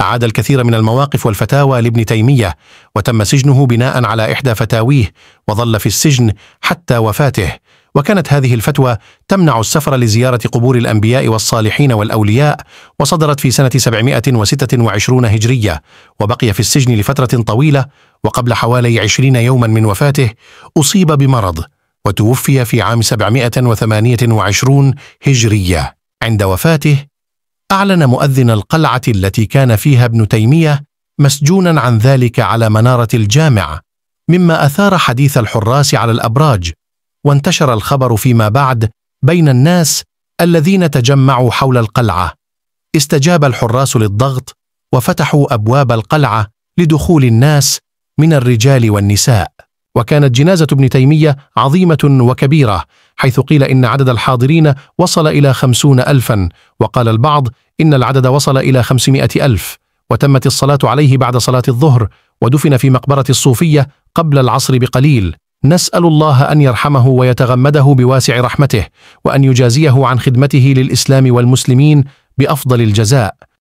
أعاد الكثير من المواقف والفتاوى لابن تيمية وتم سجنه بناء على إحدى فتاويه وظل في السجن حتى وفاته وكانت هذه الفتوى تمنع السفر لزيارة قبور الأنبياء والصالحين والأولياء وصدرت في سنة 726 هجرية وبقي في السجن لفترة طويلة وقبل حوالي 20 يوما من وفاته أصيب بمرض وتوفي في عام 728 هجرية عند وفاته أعلن مؤذن القلعة التي كان فيها ابن تيمية مسجونا عن ذلك على منارة الجامع مما أثار حديث الحراس على الأبراج وانتشر الخبر فيما بعد بين الناس الذين تجمعوا حول القلعة استجاب الحراس للضغط وفتحوا أبواب القلعة لدخول الناس من الرجال والنساء وكانت جنازة ابن تيمية عظيمة وكبيرة حيث قيل إن عدد الحاضرين وصل إلى خمسون ألفا وقال البعض إن العدد وصل إلى خمسمائة ألف وتمت الصلاة عليه بعد صلاة الظهر ودفن في مقبرة الصوفية قبل العصر بقليل نسأل الله أن يرحمه ويتغمده بواسع رحمته وأن يجازيه عن خدمته للإسلام والمسلمين بأفضل الجزاء